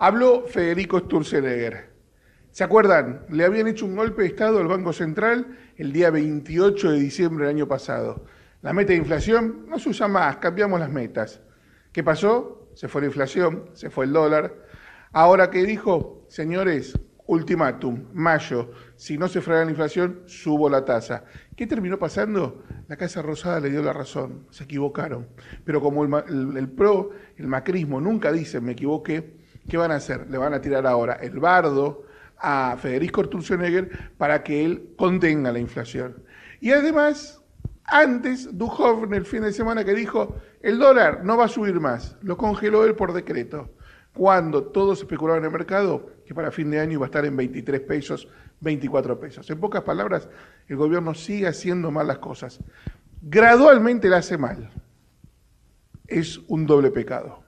Habló Federico Sturzenegger. ¿Se acuerdan? Le habían hecho un golpe de Estado al Banco Central el día 28 de diciembre del año pasado. La meta de inflación no se usa más, cambiamos las metas. ¿Qué pasó? Se fue la inflación, se fue el dólar. Ahora, ¿qué dijo? Señores, ultimátum, mayo, si no se frena la inflación, subo la tasa. ¿Qué terminó pasando? La Casa Rosada le dio la razón, se equivocaron. Pero como el, el PRO, el macrismo, nunca dice me equivoqué, ¿Qué van a hacer? Le van a tirar ahora el bardo a Federico Sturzenegger para que él contenga la inflación. Y además, antes, en el fin de semana que dijo, el dólar no va a subir más, lo congeló él por decreto, cuando todos especulaban en el mercado que para fin de año iba a estar en 23 pesos, 24 pesos. En pocas palabras, el gobierno sigue haciendo mal las cosas. Gradualmente la hace mal. Es un doble pecado.